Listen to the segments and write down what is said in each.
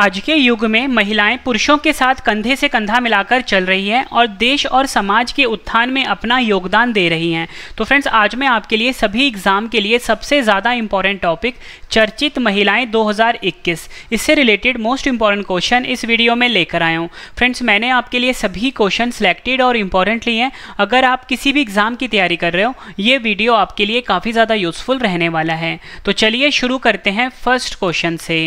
आज के युग में महिलाएं पुरुषों के साथ कंधे से कंधा मिलाकर चल रही हैं और देश और समाज के उत्थान में अपना योगदान दे रही हैं तो फ्रेंड्स आज मैं आपके लिए सभी एग्जाम के लिए सबसे ज़्यादा इंपॉर्टेंट टॉपिक चर्चित महिलाएं 2021 इससे रिलेटेड मोस्ट इंपॉर्टेंट क्वेश्चन इस वीडियो में लेकर आया हूँ फ्रेंड्स मैंने आपके लिए सभी क्वेश्चन सेलेक्टेड और इंपॉर्टेंट लिए हैं अगर आप किसी भी एग्ज़ाम की तैयारी कर रहे हो ये वीडियो आपके लिए काफ़ी ज़्यादा यूजफुल रहने वाला है तो चलिए शुरू करते हैं फर्स्ट क्वेश्चन से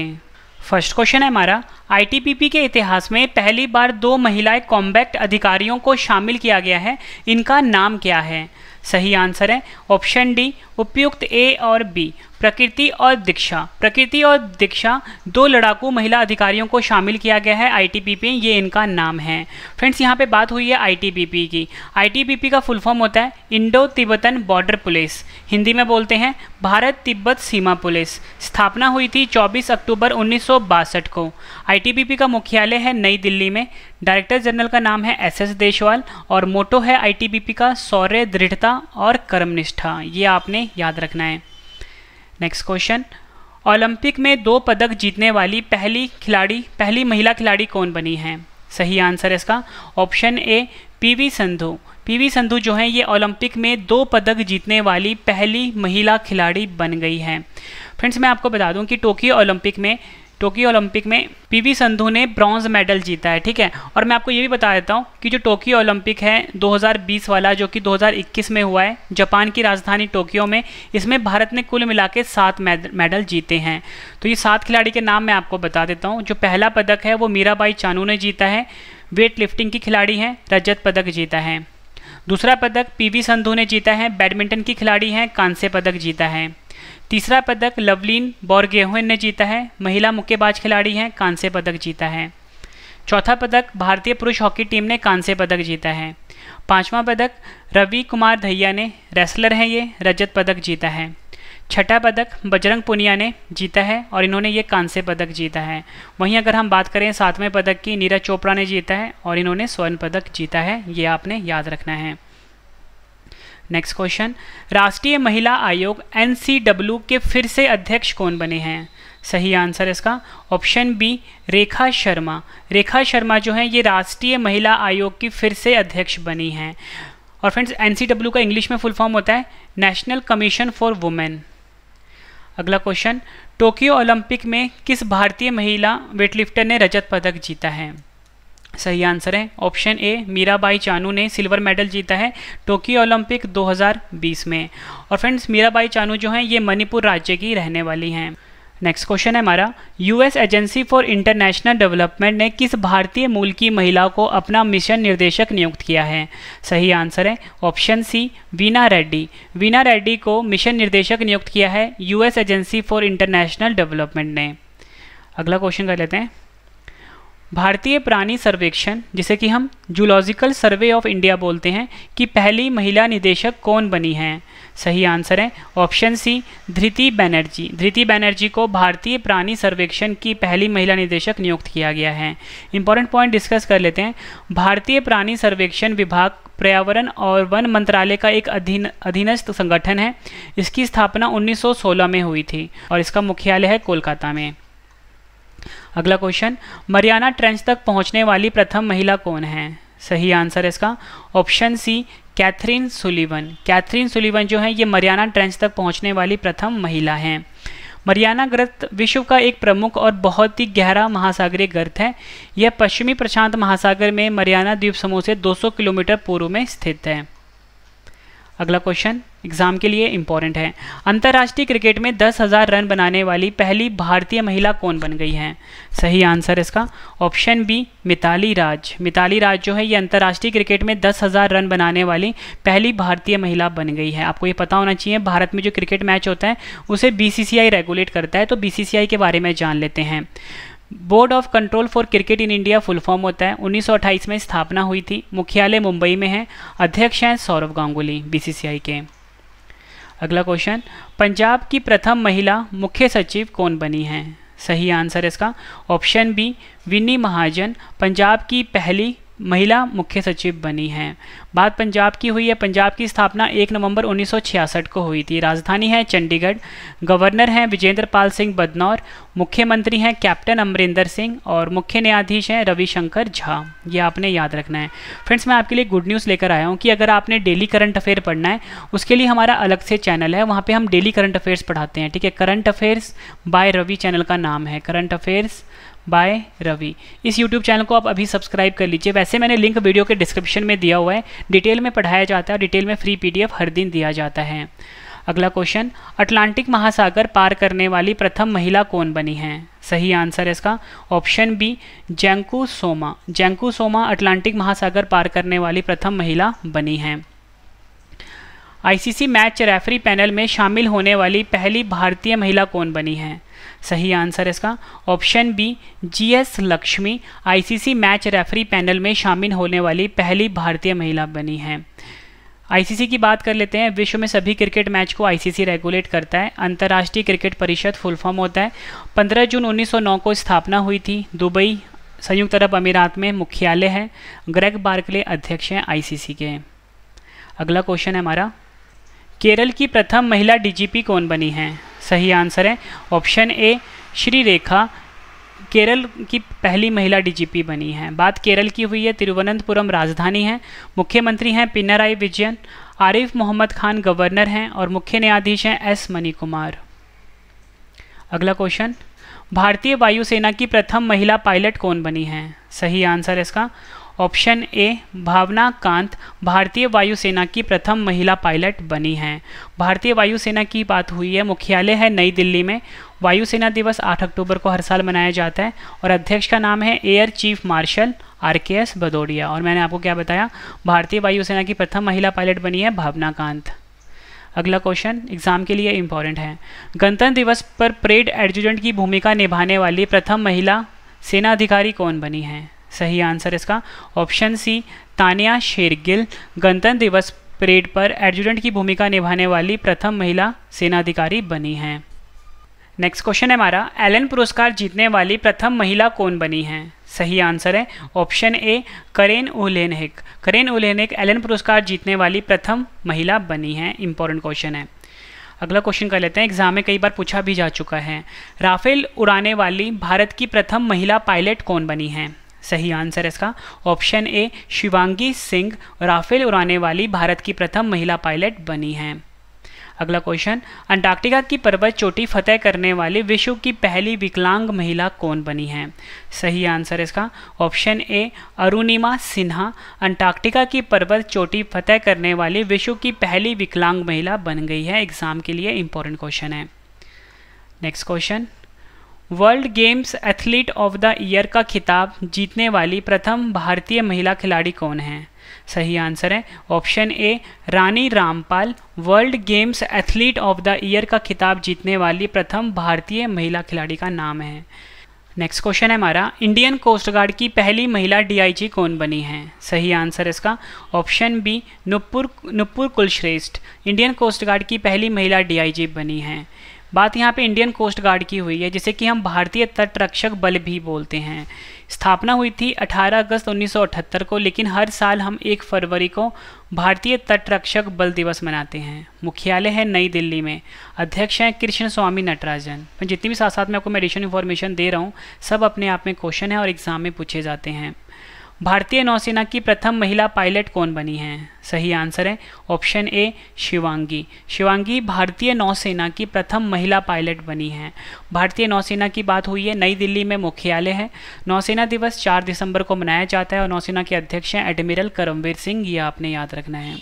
फर्स्ट क्वेश्चन है हमारा आईटीपीपी के इतिहास में पहली बार दो महिलाएं कॉम्बैक्ट अधिकारियों को शामिल किया गया है इनका नाम क्या है सही आंसर है ऑप्शन डी उपयुक्त ए और बी प्रकृति और दीक्षा प्रकृति और दीक्षा दो लड़ाकू महिला अधिकारियों को शामिल किया गया है आईटीबीपी ये इनका नाम है फ्रेंड्स यहाँ पे बात हुई है आईटीबीपी की आईटीबीपी का फुल फॉर्म होता है Indo Tibetan border police Hindi में बोलते हैं भारत तिब्बत सीमा पुलिस स्थापना हुई थी 24 अक्टूबर उन्नीस को आई का मुख्यालय है नई दिल्ली में डायरेक्टर जनरल का नाम है एस एस देशवाल और मोटो है आईटीबीपी का सौर्य दृढ़ता और कर्मनिष्ठा ये आपने याद रखना है नेक्स्ट क्वेश्चन ओलंपिक में दो पदक जीतने वाली पहली खिलाड़ी पहली महिला खिलाड़ी कौन बनी है सही आंसर है इसका option A P V Sindhu P V Sindhu जो है ये ओलंपिक में दो पदक जीतने वाली पहली महिला खिलाड़ी बन गई है फ्रेंड्स मैं आपको बता दूं कि टोक्यो ओलंपिक में टोक्यो ओलंपिक में पीवी संधू ने ब्रॉन्ज मेडल जीता है ठीक है और मैं आपको ये भी बता देता हूँ कि जो टोक्यो ओलंपिक है 2020 वाला जो कि 2021 में हुआ है जापान की राजधानी टोक्यो में इसमें भारत ने कुल मिला के सात मेडल जीते हैं तो ये सात खिलाड़ी के नाम मैं आपको बता देता हूँ जो पहला पदक है वो मीराबाई चानू ने जीता है वेट लिफ्टिंग की खिलाड़ी हैं रजत पदक जीता है दूसरा पदक पी संधू ने जीता है बैडमिंटन की खिलाड़ी हैं कांस्य पदक जीता है तीसरा पदक लवलीन बॉरगेहोन ने जीता है महिला मुक्केबाज खिलाड़ी हैं कांस्य पदक जीता है चौथा पदक भारतीय पुरुष हॉकी टीम ने कांस्य पदक जीता है पांचवा पदक रवि कुमार धैया ने रेसलर हैं ये रजत पदक जीता है छठा पदक बजरंग पुनिया ने जीता है और इन्होंने ये कांस्य पदक जीता है वहीं अगर हम बात करें सातवें पदक की नीरज चोपड़ा ने जीता है और इन्होंने स्वर्ण पदक जीता है ये आपने याद रखना है नेक्स्ट क्वेश्चन राष्ट्रीय महिला आयोग एन के फिर से अध्यक्ष कौन बने हैं सही आंसर इसका ऑप्शन बी रेखा शर्मा रेखा शर्मा जो है ये राष्ट्रीय महिला आयोग की फिर से अध्यक्ष बनी हैं और फ्रेंड्स एन का इंग्लिश में फुल फॉर्म होता है नेशनल कमीशन फॉर वुमेन अगला क्वेश्चन टोक्यो ओलंपिक में किस भारतीय महिला वेटलिफ्टर ने रजत पदक जीता है सही आंसर है ऑप्शन ए मीराबाई चानू ने सिल्वर मेडल जीता है टोक्यो ओलंपिक 2020 में और फ्रेंड्स मीराबाई चानू जो हैं ये मणिपुर राज्य की रहने वाली हैं नेक्स्ट क्वेश्चन है हमारा US agency for international development ने किस भारतीय मूल की महिला को अपना मिशन निर्देशक नियुक्त किया है सही आंसर है ऑप्शन सी वीना रेड्डी वीना रेड्डी को मिशन निर्देशक नियुक्त किया है US agency for international development ने अगला क्वेश्चन कर लेते हैं भारतीय प्राणी सर्वेक्षण जिसे कि हम जूलॉजिकल सर्वे ऑफ इंडिया बोलते हैं कि पहली महिला निदेशक कौन बनी है सही आंसर है ऑप्शन सी धृति बैनर्जी धृति बैनर्जी को भारतीय प्राणी सर्वेक्षण की पहली महिला निदेशक नियुक्त किया गया है इंपॉर्टेंट पॉइंट डिस्कस कर लेते हैं भारतीय प्राणी सर्वेक्षण विभाग पर्यावरण और वन मंत्रालय का एक अधीन अधीनस्थ संगठन है इसकी स्थापना 1916 में हुई थी और इसका मुख्यालय है कोलकाता में अगला क्वेश्चन मरियाना ट्रेंच तक पहुंचने वाली प्रथम महिला कौन है सही आंसर है इसका option C Catherine Sullivan Catherine Sullivan जो है ये मरियाना ट्रेंच तक पहुंचने वाली प्रथम महिला हैं मरियाना गर्त विश्व का एक प्रमुख और बहुत ही गहरा महासागरीय गर्त है यह पश्चिमी प्रशांत महासागर में मरियाना द्वीप समूह से 200 किलोमीटर पूर्व में स्थित है अगला क्वेश्चन एग्जाम के लिए इंपॉर्टेंट है अंतर्राष्ट्रीय क्रिकेट में दस हज़ार रन बनाने वाली पहली भारतीय महिला कौन बन गई है सही आंसर इसका ऑप्शन बी मिताली राज मिताली राज जो है ये अंतर्राष्ट्रीय क्रिकेट में दस हज़ार रन बनाने वाली पहली भारतीय महिला बन गई है आपको ये पता होना चाहिए भारत में जो क्रिकेट मैच होता है उसे बी रेगुलेट करता है तो बी के बारे में जान लेते हैं board of control for cricket in India full form होता है 1928 में स्थापना हुई थी मुख्यालय मुंबई में है अध्यक्ष हैं सौरव गांगुली बीसीसीआई के अगला क्वेश्चन पंजाब की प्रथम महिला मुख्य सचिव कौन बनी है सही आंसर इसका ऑप्शन बी विनी महाजन पंजाब की पहली महिला मुख्य सचिव बनी हैं बात पंजाब की हुई है पंजाब की स्थापना 1 नवंबर 1966 को हुई थी राजधानी है चंडीगढ़ गवर्नर हैं विजेंद्र पाल सिंह बदनौर मुख्यमंत्री हैं कैप्टन अमरिंदर सिंह और मुख्य न्यायाधीश हैं रविशंकर झा ये आपने याद रखना है फ्रेंड्स मैं आपके लिए गुड न्यूज़ लेकर आया हूँ कि अगर आपने डेली करंट अफेयर पढ़ना है उसके लिए हमारा अलग से चैनल है वहाँ पर हम डेली करंट अफेयर्स पढ़ाते हैं ठीक है current affairs by Ravi channel का नाम है करंट अफेयर्स बाय रवि इस यूट्यूब चैनल को आप अभी सब्सक्राइब कर लीजिए वैसे मैंने लिंक वीडियो के डिस्क्रिप्शन में दिया हुआ है डिटेल में पढ़ाया जाता है डिटेल में फ्री पीडीएफ हर दिन दिया जाता है अगला क्वेश्चन अटलांटिक महासागर पार करने वाली प्रथम महिला कौन बनी है सही आंसर है इसका option B Jainku Soma Jainku Soma Atlantic महासागर पार करने वाली प्रथम महिला बनी है आईसीसी मैच रेफरी पैनल में शामिल होने वाली पहली भारतीय महिला कौन बनी है सही आंसर है इसका option B G S Lakshmi ICC match referee panel में शामिल होने वाली पहली भारतीय महिला बनी है आईसीसी की बात कर लेते हैं विश्व में सभी क्रिकेट मैच को आईसीसी रेगुलेट करता है अंतर्राष्ट्रीय क्रिकेट परिषद फुल फॉर्म होता है 15 जून 1909 को स्थापना हुई थी दुबई संयुक्त अरब अमीरात में मुख्यालय है ग्रेग बार्कले अध्यक्ष हैं आईसीसी के अगला क्वेश्चन है हमारा केरल की प्रथम महिला डीजीपी कौन बनी है सही आंसर है ऑप्शन ए श्री रेखा केरल की पहली महिला डीजीपी बनी है बात केरल की हुई है तिरुवनंतपुरम राजधानी है मुख्यमंत्री हैं पिनराई विजयन आरिफ मोहम्मद खान गवर्नर हैं और मुख्य न्यायाधीश हैं एस मनी कुमार अगला क्वेश्चन भारतीय वायुसेना की प्रथम महिला पायलट कौन बनी है सही आंसर इसका ऑप्शन ए भावना कांत भारतीय वायुसेना की प्रथम महिला पायलट बनी हैं भारतीय वायुसेना की बात हुई है मुख्यालय है नई दिल्ली में वायुसेना दिवस 8 अक्टूबर को हर साल मनाया जाता है और अध्यक्ष का नाम है air chief marshal R K S Bhadauria और मैंने आपको क्या बताया भारतीय वायुसेना की प्रथम महिला पायलट बनी है भावना कांत अगला क्वेश्चन एग्जाम के लिए इंपॉर्टेंट है गणतंत्र दिवस पर परेड एडजुटेंट की भूमिका निभाने वाली प्रथम महिला सेना अधिकारी कौन बनी है सही आंसर इसका ऑप्शन सी तानिया शेरगिल गणतंत्र दिवस परेड पर एडजुडेंट की भूमिका निभाने वाली प्रथम महिला सेनाधिकारी बनी हैं नेक्स्ट क्वेश्चन है हमारा एलन पुरस्कार जीतने वाली प्रथम महिला कौन बनी है सही आंसर है ऑप्शन ए करेन ओलेनहिक करेन ओलेनहिक एलन पुरस्कार जीतने वाली प्रथम महिला बनी हैं इंपॉर्टेंट क्वेश्चन है अगला क्वेश्चन कर लेते हैं एग्जाम में कई बार पूछा भी जा चुका है राफेल उड़ाने वाली भारत की प्रथम महिला पायलट कौन बनी है सही आंसर है इसका option A Shivangi Singh Rafale उड़ाने वाली भारत की प्रथम महिला पायलट बनी हैं अगला क्वेश्चन अंटार्कटिका की पर्वत चोटी फतेह करने वाली विश्व की पहली विकलांग महिला कौन बनी है सही आंसर इसका option A Arunima Sinha Antarctica की पर्वत चोटी फतेह करने वाली विश्व की पहली विकलांग महिला बन गई है एग्जाम के लिए इंपॉर्टेंट क्वेश्चन है next question world games athlete of the year का खिताब जीतने वाली प्रथम भारतीय महिला खिलाड़ी कौन है सही आंसर है option A Rani Rampal world games athlete of the year का खिताब जीतने वाली प्रथम भारतीय महिला खिलाड़ी का नाम है नेक्स्ट क्वेश्चन है हमारा इंडियन कोस्ट गार्ड की पहली महिला डीआईजी कौन बनी है सही आंसर इसका option B Nupur Nupur Kulshreshtha Indian coast guard की पहली महिला डीआईजी बनी है बात यहाँ पे इंडियन कोस्ट गार्ड की हुई है जिसे कि हम भारतीय तटरक्षक बल भी बोलते हैं स्थापना हुई थी 18 अगस्त 1978 को लेकिन हर साल हम 1 फरवरी को भारतीय तटरक्षक बल दिवस मनाते हैं मुख्यालय है नई दिल्ली में अध्यक्ष हैं कृष्ण स्वामी नटराजन जितनी भी साथ साथ में आपको मेडिशन इन्फॉर्मेशन दे रहा हूँ सब अपने आप में क्वेश्चन है और एग्जाम में पूछे जाते हैं भारतीय नौसेना की प्रथम महिला पायलट कौन बनी है सही आंसर है ऑप्शन ए शिवांगी शिवांगी भारतीय नौसेना की प्रथम महिला पायलट बनी है भारतीय नौसेना की बात हुई है नई दिल्ली में मुख्यालय है नौसेना दिवस 4 दिसंबर को मनाया जाता है और नौसेना के अध्यक्ष हैं एडमिरल करमवीर सिंह ये आपने याद रखना है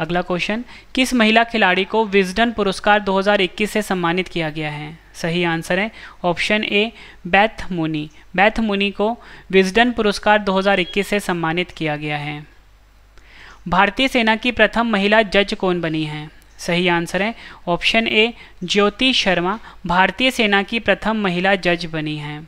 अगला क्वेश्चन किस महिला खिलाड़ी को विजडन पुरस्कार 2021 से सम्मानित किया गया है सही आंसर है ऑप्शन ए बैथ मुनी बैथ मुनी को विजडन पुरस्कार 2021 से सम्मानित किया गया है भारतीय सेना की प्रथम महिला जज कौन बनी है सही आंसर है ऑप्शन ए ज्योति शर्मा भारतीय सेना की प्रथम महिला जज बनी है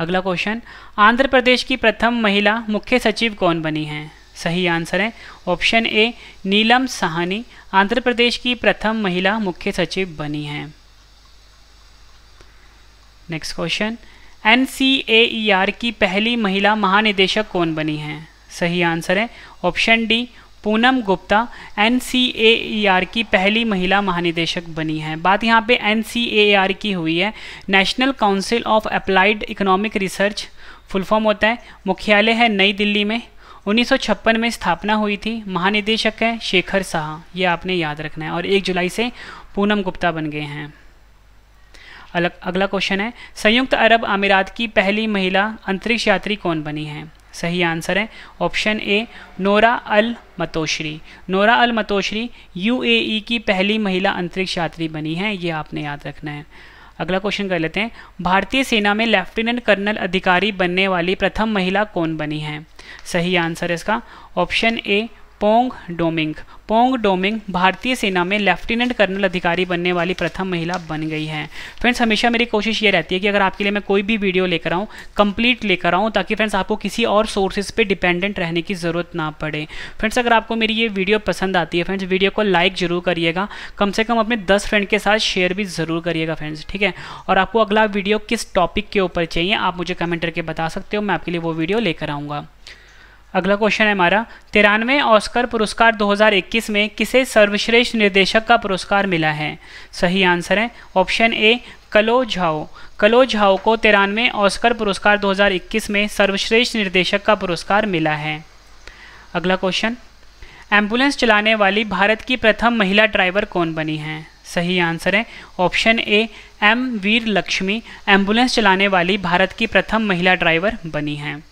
अगला क्वेश्चन आंध्र प्रदेश की प्रथम महिला मुख्य सचिव कौन बनी है सही आंसर है ऑप्शन ए नीलम सहानी आंध्र प्रदेश की प्रथम महिला मुख्य सचिव बनी हैं next question N C A R की पहली महिला महानिदेशक कौन बनी हैं सही आंसर है option D Poonam Gupta N C A R की पहली महिला महानिदेशक बनी है बात यहाँ पे एन सी ए आर की हुई है national council of applied economic research full form होता है मुख्यालय है नई दिल्ली में उन्नीस में स्थापना हुई थी महानिदेशक है शेखर शाह ये आपने याद रखना है और एक जुलाई से पूनम गुप्ता बन गए हैं अलग अगला क्वेश्चन है संयुक्त अरब अमीरात की पहली महिला अंतरिक्ष यात्री कौन बनी है सही आंसर है option A Nora Al Matrooshi Nora Al Matrooshi UAE की पहली महिला अंतरिक्ष यात्री बनी है ये आपने याद रखना है अगला क्वेश्चन कर लेते हैं भारतीय सेना में लेफ्टिनेंट कर्नल अधिकारी बनने वाली प्रथम महिला कौन बनी है सही आंसर है इसका ऑप्शन ए पोंग डोमिंग पोंग डोमिंग भारतीय सेना में लेफ्टिनेंट कर्नल अधिकारी बनने वाली प्रथम महिला बन गई हैं फ्रेंड्स हमेशा मेरी कोशिश ये रहती है कि अगर आपके लिए मैं कोई भी वीडियो लेकर आऊँ कंप्लीट लेकर आऊँ ताकि फ्रेंड्स आपको किसी और सोर्सेज पे डिपेंडेंट रहने की ज़रूरत ना पड़े फ्रेंड्स अगर आपको मेरी ये वीडियो पसंद आती है फ्रेंड्स वीडियो को लाइक ज़रूर करिएगा कम से कम अपने दस फ्रेंड के साथ शेयर भी ज़रूर करिएगा फ्रेंड्स ठीक है और आपको अगला वीडियो किस टॉपिक के ऊपर चाहिए आप मुझे कमेंट करके बता सकते हो मैं आपके लिए वो वीडियो लेकर आऊँगा अगला क्वेश्चन है हमारा तिरानवे ऑस्कर पुरस्कार 2021 में किसे सर्वश्रेष्ठ निर्देशक का पुरस्कार मिला है सही आंसर है ऑप्शन ए कलो झाओ कलो झाओ को तिरानवे ऑस्कर पुरस्कार 2021 में सर्वश्रेष्ठ निर्देशक का पुरस्कार मिला है अगला क्वेश्चन एम्बुलेंस चलाने वाली भारत की प्रथम महिला ड्राइवर कौन बनी है सही आंसर है option A M Veera Lakshmi ambulance चलाने वाली भारत की प्रथम महिला ड्राइवर बनी हैं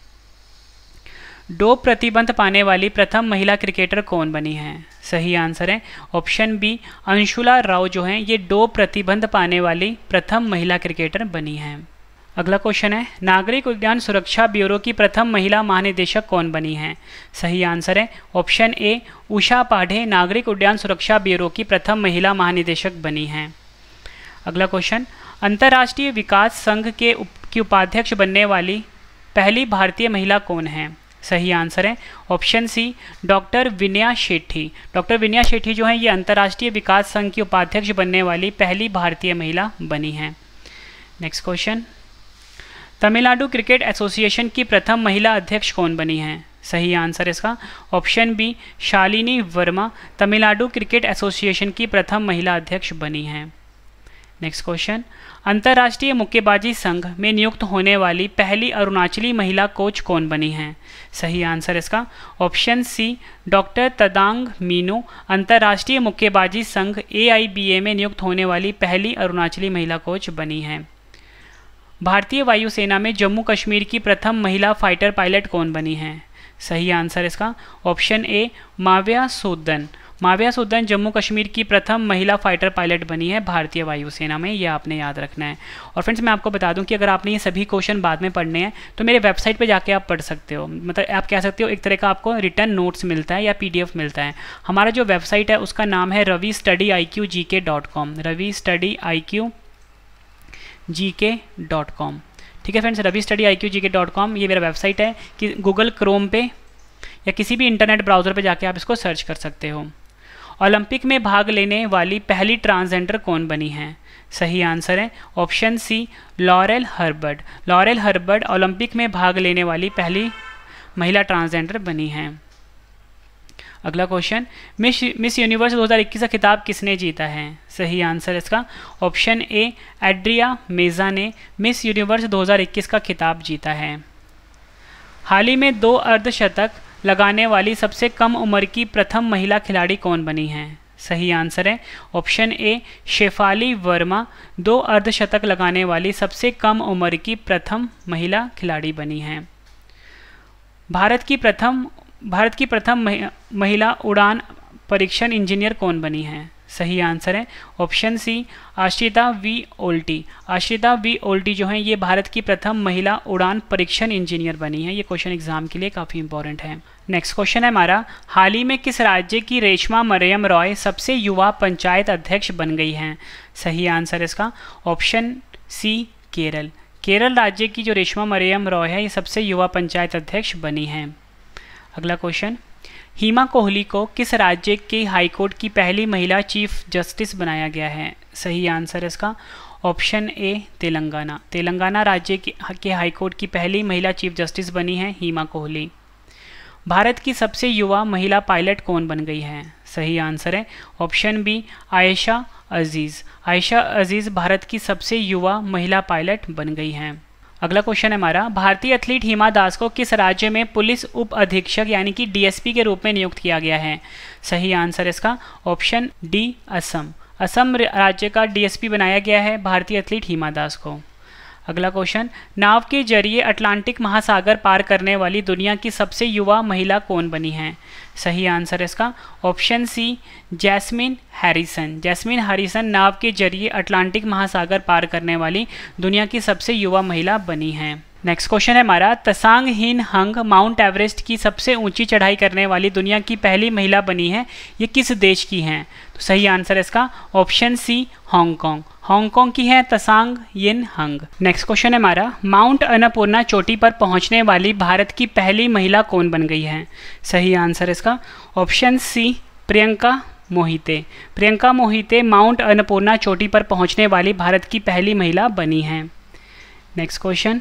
डोप प्रतिबंध पाने वाली प्रथम महिला क्रिकेटर कौन बनी हैं सही आंसर है ऑप्शन बी अंशुला राव जो हैं ये डोप प्रतिबंध पाने वाली प्रथम महिला क्रिकेटर बनी हैं अगला क्वेश्चन है नागरिक उद्यान सुरक्षा ब्यूरो की प्रथम महिला महानिदेशक कौन बनी हैं सही आंसर है ऑप्शन ए उषा पाढ़े नागरिक उद्यान सुरक्षा ब्यूरो की प्रथम महिला महानिदेशक बनी हैं अगला क्वेश्चन अंतर्राष्ट्रीय विकास संघ के उप, की उपाध्यक्ष बनने वाली पहली भारतीय महिला कौन है सही आंसर है option C doctor Vinaya Shetty doctor Vinaya Shetty जो हैं ये अंतर्राष्ट्रीय विकास संघ की उपाध्यक्ष बनने वाली पहली भारतीय महिला बनी हैं next question Tamil Nadu cricket association की प्रथम महिला अध्यक्ष कौन बनी हैं सही आंसर इसका option B Shalini Verma Tamil Nadu cricket association की प्रथम महिला अध्यक्ष बनी हैं नेक्स्ट क्वेश्चन अंतर्राष्ट्रीय मुक्केबाजी संघ में नियुक्त होने वाली पहली अरुणाचली महिला कोच कौन बनी हैं सही आंसर इसका ऑप्शन सी डॉक्टर तदांग मीनो अंतर्राष्ट्रीय मुक्केबाजी संघ ए में नियुक्त होने वाली पहली अरुणाचली महिला कोच बनी हैं भारतीय वायुसेना में जम्मू कश्मीर की प्रथम महिला फाइटर पायलट कौन बनी हैं सही आंसर इसका ऑप्शन ए माव्या सोदन माविया सुल्तान जम्मू कश्मीर की प्रथम महिला फाइटर पायलट बनी है भारतीय वायुसेना में ये आपने याद रखना है और फ्रेंड्स मैं आपको बता दूं कि अगर आपने ये सभी क्वेश्चन बाद में पढ़ने हैं तो मेरे वेबसाइट पे जाके आप पढ़ सकते हो मतलब आप कह सकते हो एक तरह का आपको रिटर्न नोट्स मिलता है या पी मिलता है हमारा जो वेबसाइट है उसका नाम है Ravi study I Q G K dot com Ravi study I Q G K dot com ठीक है friends Ravi study I Q G K dot com ये मेरा वेबसाइट है कि गूगल क्रोम पे या किसी भी इंटरनेट ब्राउज़र पे जाके आप इसको सर्च कर सकते हो ओलंपिक में भाग लेने वाली पहली ट्रांसजेंडर कौन बनी है सही आंसर है option C Laurel Herbert Laurel Herbert Olympic में भाग लेने वाली पहली महिला ट्रांसजेंडर बनी है अगला क्वेश्चन मिस मिस यूनिवर्स 2021 का खिताब किसने जीता है सही आंसर इसका ऑप्शन ए एड्रिया मेजा ने मिस यूनिवर्स 2021 का खिताब जीता है हाल ही में दो अर्धशतक लगाने वाली सबसे कम उम्र की प्रथम महिला खिलाड़ी कौन बनी हैं सही आंसर है ऑप्शन ए शेफाली वर्मा दो अर्धशतक लगाने वाली सबसे कम उम्र की प्रथम महिला खिलाड़ी बनी हैं भारत की प्रथम भारत की प्रथम महिला उड़ान परीक्षण इंजीनियर कौन बनी हैं सही आंसर है option C Ashritha V Olety Ashritha V Olety जो है ये भारत की प्रथम महिला उड़ान परीक्षण इंजीनियर बनी है ये क्वेश्चन एग्जाम के लिए काफ़ी इंपॉर्टेंट है नेक्स्ट क्वेश्चन है हमारा हाल ही में किस राज्य की रेशमा मरियम रॉय सबसे युवा पंचायत अध्यक्ष बन गई हैं सही आंसर इसका ऑप्शन सी केरल केरल राज्य की जो रेशमा मरियम रॉय है ये सबसे युवा पंचायत अध्यक्ष बनी हैं अगला क्वेश्चन हीमा कोहली को किस राज्य के हाईकोर्ट की पहली महिला चीफ जस्टिस बनाया गया है सही आंसर इसका ऑप्शन ए तेलंगाना तेलंगाना राज्य के हाईकोर्ट की पहली महिला चीफ जस्टिस बनी है हीमा कोहली भारत की सबसे युवा महिला पायलट कौन बन गई है सही आंसर है ऑप्शन बी आयशा अजीज़ आयशा अजीज़ भारत की सबसे युवा महिला पायलट बन गई हैं अगला क्वेश्चन है हमारा भारतीय एथलीट हिमा दास को किस राज्य में पुलिस उप अधीक्षक यानी कि डीएसपी के रूप में नियुक्त किया गया है सही आंसर इसका ऑप्शन डी असम असम राज्य का डीएसपी बनाया गया है भारतीय एथलीट हिमा दास को अगला क्वेश्चन नाव के जरिए अटलांटिक महासागर पार करने वाली दुनिया की सबसे युवा महिला कौन बनी है सही आंसर इसका option C Jasmine Harrison Jasmine Harrison नाव के जरिए अटलांटिक महासागर पार करने वाली दुनिया की सबसे युवा महिला बनी है नेक्स्ट क्वेश्चन है हमारा तसांग हिन हंग माउंट एवरेस्ट की सबसे ऊंची चढ़ाई करने वाली दुनिया की पहली महिला बनी है ये किस देश की हैं तो सही आंसर है इसका ऑप्शन सी हांगकांग हांगकांग की है तसांग यिन हंग नेक्स्ट क्वेश्चन है हमारा माउंट अन्नपूर्णा चोटी पर पहुंचने वाली भारत की पहली महिला कौन बन गई है सही आंसर इसका option C Priyanka Mohite Priyanka Mohite mount Annapurna चोटी पर पहुँचने वाली भारत की पहली महिला बनी हैं next question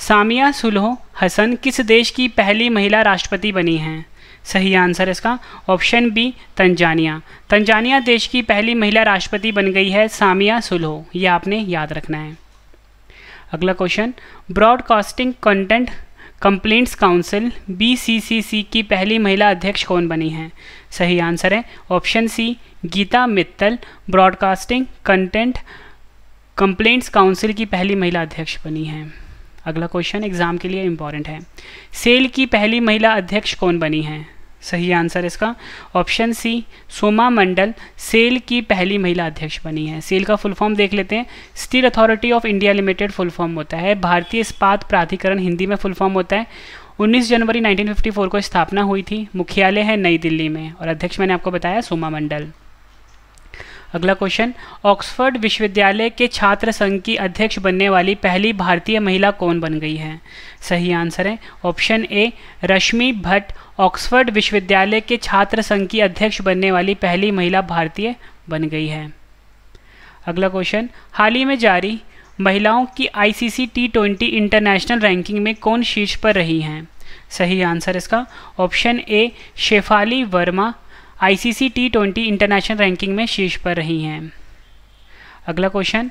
Samia Suluhu Hassan किस देश की पहली महिला राष्ट्रपति बनी हैं सही आंसर इसका ऑप्शन बी तंजानिया तंजानिया देश की पहली महिला राष्ट्रपति बन गई है सामिया सुलहो ये आपने याद रखना है अगला question broadcasting content complaints council BCCC की पहली महिला अध्यक्ष कौन बनी है सही आंसर है option C Geeta Mittal broadcasting content complaints council की पहली महिला अध्यक्ष बनी है अगला क्वेश्चन एग्जाम के लिए इंपॉर्टेंट है सेल की पहली महिला अध्यक्ष कौन बनी है सही आंसर इसका option C Soma Mondal SAIL की पहली महिला अध्यक्ष बनी है सेल का फुल फॉर्म देख लेते हैं steel authority of India limited full form होता है भारतीय इस्पात प्राधिकरण हिंदी में फुल फॉर्म होता है 19 जनवरी 1954 को स्थापना हुई थी मुख्यालय है नई दिल्ली में और अध्यक्ष मैंने आपको बताया सोमा मंडल अगला क्वेश्चन ऑक्सफर्ड विश्वविद्यालय के छात्र संघ की अध्यक्ष बनने वाली पहली भारतीय महिला कौन बन गई है सही आंसर है option A Rashmi Bhatt Oxford विश्वविद्यालय के छात्र संघ की अध्यक्ष बनने वाली पहली महिला भारतीय बन गई है अगला क्वेश्चन हाल ही में जारी महिलाओं की ICC T twenty international ranking में कौन शीर्ष पर रही हैं सही आंसर इसका option A Shafali Verma ICC T twenty international ranking में शीर्ष पर रही हैं अगला क्वेश्चन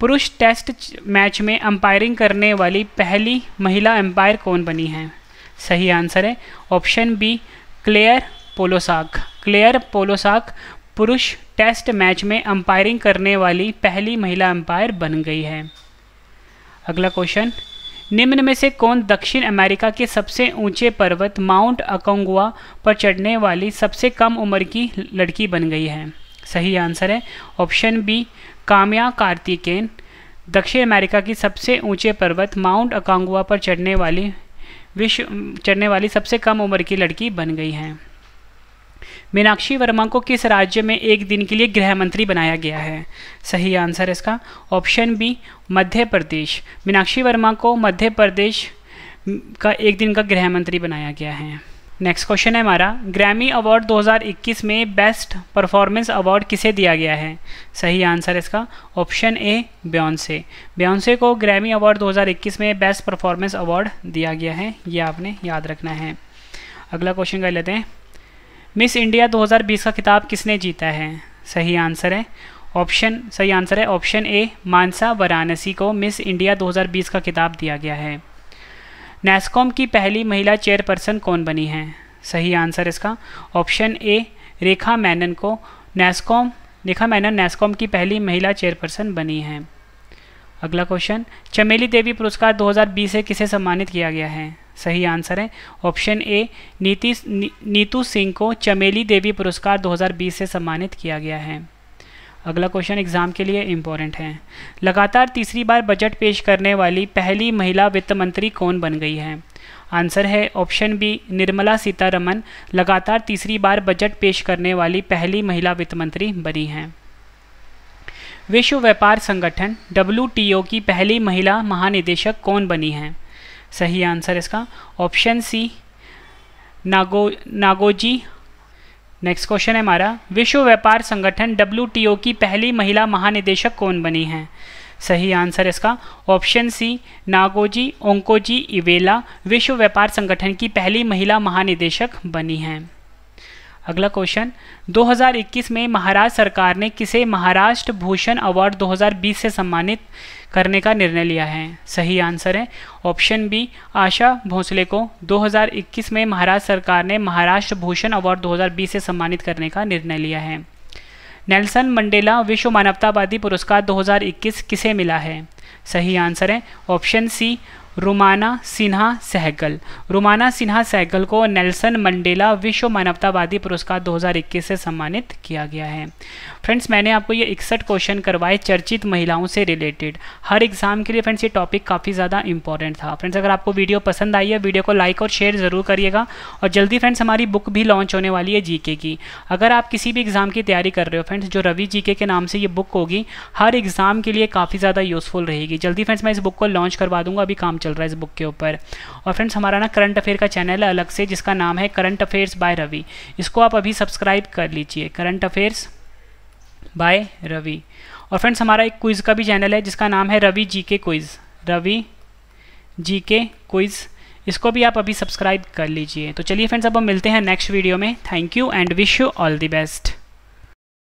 पुरुष टेस्ट मैच में अंपायरिंग करने वाली पहली महिला अंपायर कौन बनी है सही आंसर है option B Claire Polosak Claire Polosak पुरुष टेस्ट मैच में अंपायरिंग करने वाली पहली महिला अंपायर बन गई है अगला क्वेश्चन निम्न में से कौन दक्षिण अमेरिका के सबसे ऊंचे पर्वत माउंट अकोंगुआ पर चढ़ने वाली सबसे कम उम्र की लड़की बन गई है सही आंसर है ऑप्शन बी काम्या कार्तिकेन दक्षिण अमेरिका की सबसे ऊंचे पर्वत माउंट अकोंगुआ पर चढ़ने वाली विश्व चढ़ने वाली सबसे कम उम्र की लड़की बन गई हैं मीनाक्षी वर्मा को किस राज्य में एक दिन के लिए गृह मंत्री बनाया गया है सही आंसर इसका ऑप्शन बी मध्य प्रदेश मीनाक्षी वर्मा को मध्य प्रदेश का एक दिन का गृह मंत्री बनाया गया है नेक्स्ट क्वेश्चन है हमारा ग्रैमी अवार्ड 2021 में बेस्ट परफॉर्मेंस अवार्ड किसे दिया गया है सही आंसर इसका ऑप्शन ए ब्योन्से ब्योंसे को ग्रैमी अवार्ड 2021 में बेस्ट परफॉर्मेंस अवार्ड दिया गया है ये आपने याद रखना है अगला क्वेश्चन कर लेते हैं मिस इंडिया 2020 का खिताब किसने जीता है सही आंसर है ऑप्शन सही आंसर है ऑप्शन ए मानसा वाराणसी को मिस इंडिया 2020 का खिताब दिया गया है नेस्कॉम की पहली महिला चेयरपर्सन कौन बनी है सही आंसर इसका ऑप्शन ए रेखा मैनन को नेस्कॉम रेखा मैनन नेस्कॉम की पहली महिला चेयरपर्सन बनी है अगला क्वेश्चन चमेली देवी पुरस्कार 2020 से किसे सम्मानित किया गया है सही आंसर है ऑप्शन ए नीति नी, नीतू सिंह को चमेली देवी पुरस्कार 2020 से सम्मानित किया गया है अगला क्वेश्चन एग्जाम के लिए इम्पोर्टेंट है लगातार तीसरी बार बजट पेश करने वाली पहली महिला वित्त मंत्री कौन बन गई है आंसर है ऑप्शन बी निर्मला सीतारमन लगातार तीसरी बार बजट पेश करने वाली पहली महिला वित्त मंत्री बनी हैं विश्व व्यापार संगठन डब्ल्यू की पहली महिला महानिदेशक कौन बनी हैं सही आंसर इसका option C Ngo Ngozi next question है हमारा विश्व व्यापार संगठन डब्ल्यू की पहली महिला महानिदेशक कौन बनी हैं सही आंसर इसका ऑप्शन सी नागोजी ओंकोजी इवेला विश्व व्यापार संगठन की पहली महिला महानिदेशक बनी हैं अगला क्वेश्चन 2021 में महाराष्ट्र सरकार ने किसे महाराष्ट्र भूषण अवार्ड 2020 से सम्मानित करने का निर्णय लिया है सही आंसर है ऑप्शन बी आशा भोसले को 2021 में महाराष्ट्र सरकार ने महाराष्ट्र भूषण अवार्ड 2020 से सम्मानित करने का निर्णय लिया है नेल्सन मंडेला विश्व मानवतावादी पुरस्कार 2021 किसे मिला है सही आंसर है ऑप्शन सी रोमाना सिन्हा सहगल रोमाना सिन्हा सहगल को नेल्सन मंडेला विश्व मानवतावादी पुरस्कार 2021 से सम्मानित किया गया है फ्रेंड्स मैंने आपको ये इकसठ क्वेश्चन करवाए चर्चित महिलाओं से रिलेटेड हर एग्जाम के लिए फ्रेंड्स ये टॉपिक काफ़ी ज़्यादा इंपॉर्टेंट था फ्रेंड्स अगर आपको वीडियो पसंद आई है वीडियो को लाइक और शेयर ज़रूर करिएगा और जल्दी फ्रेंड्स हमारी बुक भी लॉन्च होने वाली है जी की अगर आप किसी भी एग्ज़ाम की तैयारी कर रहे हो फ्रेंड्स जो रवि जी के नाम से ये बुक होगी हर एग्ज़ाम के लिए काफ़ी ज़्यादा यूज़फुल रहेगी जल्दी फ्रेंड्स मैं इस बुक को लॉन्च करवा दूंगा अभी काम चल रहा है इस बुक के ऊपर और फ्रेंड्स हमारा ना करंट अफेयर का चैनल है अलग से जिसका नाम है करंट अफेयर्स बाय रवि इसको आप अभी सब्सक्राइब कर लीजिए करंट अफेयर्स बाय रवि और फ्रेंड्स हमारा एक क्विज़ का भी चैनल है जिसका नाम है रवि जी के क्विज़ रवि जी के क्विज़ इसको भी आप अभी सब्सक्राइब कर लीजिए तो चलिए फ्रेंड्स अब हम मिलते हैं नेक्स्ट वीडियो में thank you and wish you all the best